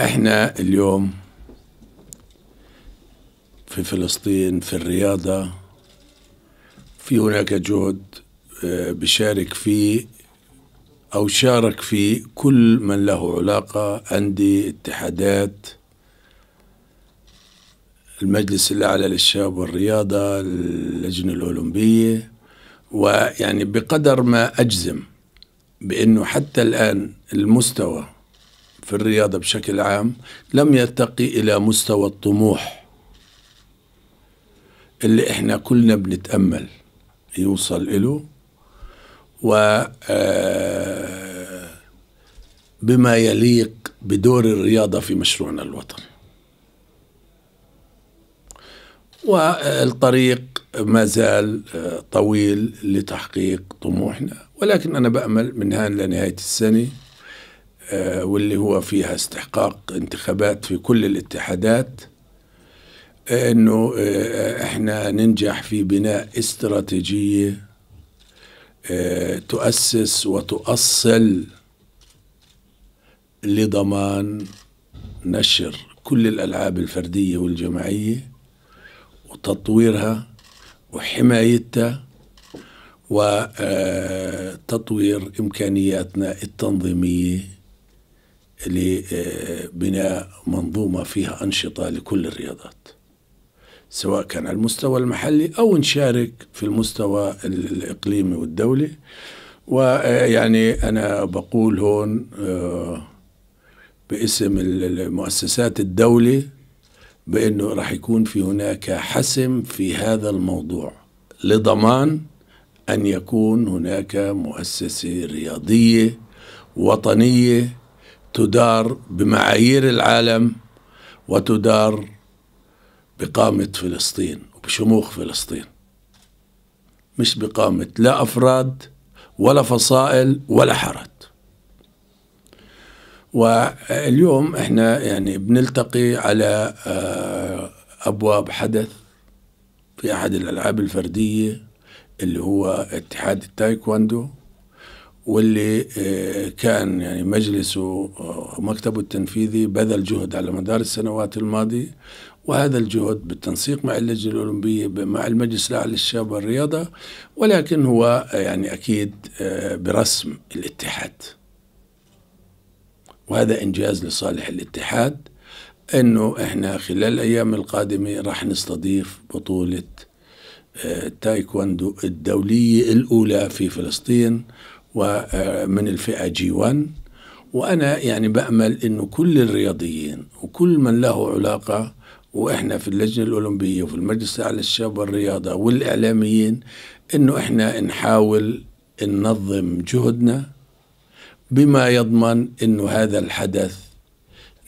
احنا اليوم في فلسطين في الرياضة في هناك جهد آه، بشارك فيه أو شارك فيه كل من له علاقة عندي اتحادات المجلس الأعلى للشباب والرياضة اللجنة الأولمبية ويعني بقدر ما أجزم بأنه حتى الآن المستوى في الرياضة بشكل عام لم يرتقي إلى مستوى الطموح اللي إحنا كلنا بنتأمل يوصل إله و آه، بما يليق بدور الرياضة في مشروعنا الوطني والطريق آه، ما زال آه، طويل لتحقيق طموحنا ولكن أنا بأمل من هان لنهاية السنة آه، واللي هو فيها استحقاق انتخابات في كل الاتحادات آه، انه آه، احنا ننجح في بناء استراتيجيه تؤسس وتؤصل لضمان نشر كل الالعاب الفرديه والجماعيه وتطويرها وحمايتها وتطوير امكانياتنا التنظيميه لبناء منظومة فيها أنشطة لكل الرياضات سواء كان على المستوى المحلي أو نشارك في المستوى الإقليمي والدولي ويعني أنا بقول هون آه، باسم المؤسسات الدولي بأنه راح يكون في هناك حسم في هذا الموضوع لضمان أن يكون هناك مؤسسة رياضية وطنية تدار بمعايير العالم وتدار بقامة فلسطين وبشموخ فلسطين مش بقامة لا أفراد ولا فصائل ولا حرج واليوم احنا يعني بنلتقي على آه، ابواب حدث في احد الالعاب الفرديه اللي هو اتحاد التايكواندو واللي آه، كان يعني مجلسه آه، ومكتبه التنفيذي بذل جهد على مدار السنوات الماضية وهذا الجهد بالتنسيق مع اللجنة الأولمبية مع المجلس الأعلى للشباب والرياضة ولكن هو آه، يعني أكيد برسم الاتحاد وهذا إنجاز لصالح الاتحاد أنه إحنا خلال الأيام القادمة راح نستضيف بطولة تايكوندو الدولية الأولى في فلسطين ومن الفئة جي 1 وأنا يعني بأمل أنه كل الرياضيين وكل من له علاقة وإحنا في اللجنة الأولمبية وفي المجلس الأعلى للشباب والرياضة والإعلاميين أنه إحنا نحاول ننظم جهدنا بما يضمن أنه هذا الحدث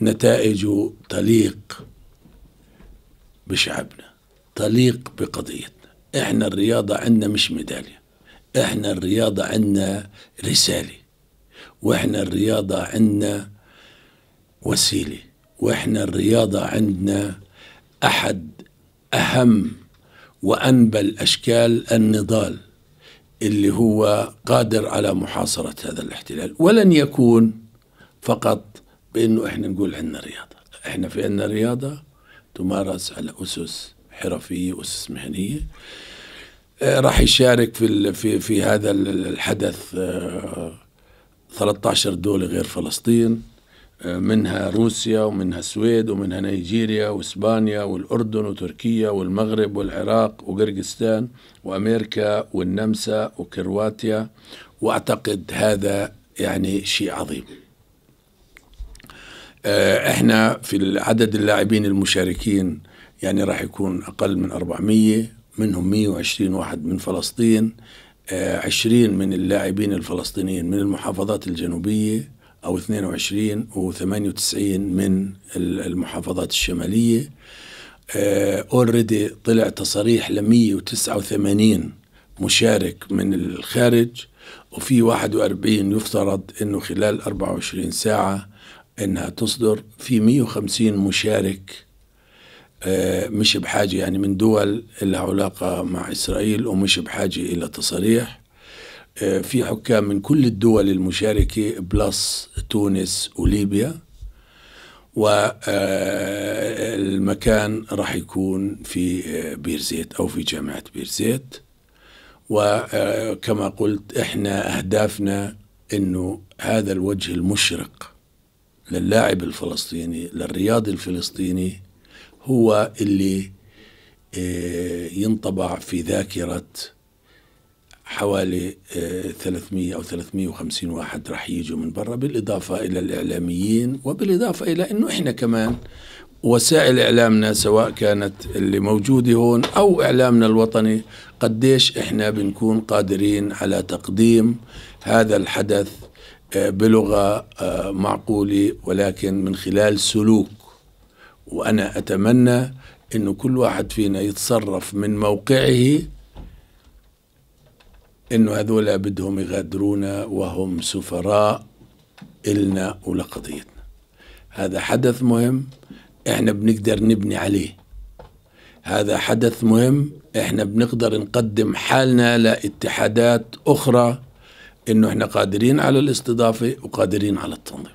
نتائجه تليق بشعبنا تليق بقضيتنا احنا الرياضة عندنا مش ميدالية احنا الرياضة عندنا رسالة واحنا الرياضة عندنا وسيلة واحنا الرياضة عندنا احد اهم وانبل اشكال النضال اللي هو قادر على محاصرة هذا الاحتلال ولن يكون فقط بانه احنا نقول عندنا رياضة احنا في عندنا رياضة تمارس على اسس حرفية اسس مهنية آه، راح يشارك في في في هذا الحدث 13 آه، دولة غير فلسطين آه، منها روسيا ومنها السويد ومنها نيجيريا واسبانيا والاردن وتركيا والمغرب والعراق وقرقستان وامريكا والنمسا وكرواتيا واعتقد هذا يعني شيء عظيم. احنا في عدد اللاعبين المشاركين يعني راح يكون اقل من 400 منهم 120 واحد من فلسطين 20 آه، من اللاعبين الفلسطينيين من المحافظات الجنوبية أو 22 و98 من المحافظات الشمالية اوريدي آه، طلع تصاريح ل 189 مشارك من الخارج وفي 41 يفترض انه خلال 24 ساعه انها تصدر في 150 مشارك آه، مش بحاجة يعني من دول لها علاقة مع إسرائيل ومش بحاجة إلى تصريح آه، في حكام من كل الدول المشاركة بلس تونس وليبيا والمكان آه، راح يكون في بيرزيت أو في جامعة بيرزيت وكما قلت إحنا أهدافنا أنه هذا الوجه المشرق للاعب الفلسطيني للرياضي الفلسطيني هو اللي آه، ينطبع في ذاكرة حوالي 300 آه، أو 350 واحد رح يجوا من برا بالإضافة إلى الإعلاميين وبالإضافة إلى أنه إحنا كمان وسائل إعلامنا سواء كانت اللي موجودة هون أو إعلامنا الوطني قديش إحنا بنكون قادرين على تقديم هذا الحدث آه، بلغة معقولة ولكن من خلال سلوك وأنا أتمنى أنه كل واحد فينا يتصرف من موقعه أنه هذولا بدهم يغادرونا وهم سفراء إلنا ولقضيتنا هذا حدث مهم احنا بنقدر نبني عليه هذا حدث مهم احنا بنقدر نقدم حالنا لاتحادات اخرى انه احنا قادرين على الاستضافه وقادرين على التنظيم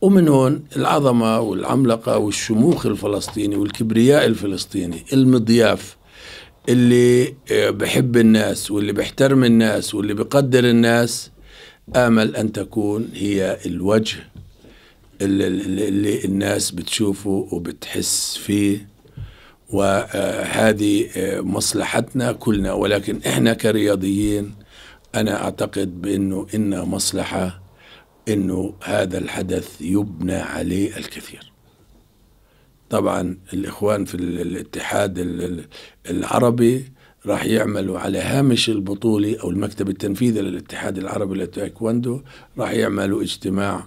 ومن هون العظمة والعملقة والشموخ الفلسطيني والكبرياء الفلسطيني المضياف اللي آه، بحب الناس واللي بيحترم الناس واللي بقدر الناس آمل أن تكون هي الوجه اللي, اللي الناس بتشوفه وبتحس فيه وهذه آه، آه، مصلحتنا كلنا ولكن احنا كرياضيين انا اعتقد بانه ان مصلحه انه هذا الحدث يبنى عليه الكثير طبعا الاخوان في الاتحاد العربي راح يعملوا على هامش البطولة أو المكتب التنفيذي للاتحاد العربي للتايكوندو راح يعملوا اجتماع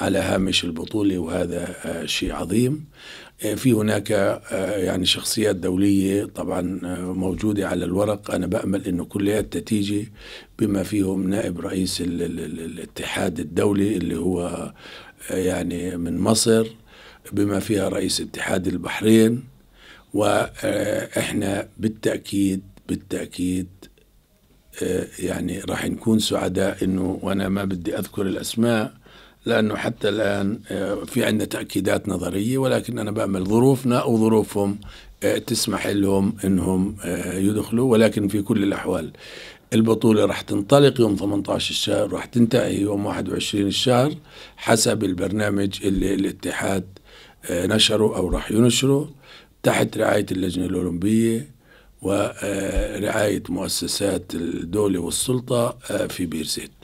على هامش البطولة وهذا آه، شيء عظيم آه، في هناك آه، يعني شخصيات دولية طبعا موجودة على الورق أنا بأمل أنه كلها تتيجي بما فيهم نائب رئيس الاتحاد الدولي اللي هو يعني من مصر بما فيها رئيس اتحاد البحرين وإحنا بالتأكيد بالتأكيد يعني راح نكون سعداء انه وانا ما بدي اذكر الاسماء لأنه حتى الآن آه، في عندنا تأكيدات نظرية ولكن أنا بأمل ظروفنا وظروفهم آه، تسمح لهم أنهم آه، يدخلوا ولكن في كل الأحوال البطولة راح تنطلق يوم 18 الشهر راح تنتهي يوم 21 الشهر حسب البرنامج اللي الاتحاد نشره أو راح ينشره تحت رعاية اللجنة الأولمبية ورعاية مؤسسات الدولة والسلطة في بيرزيت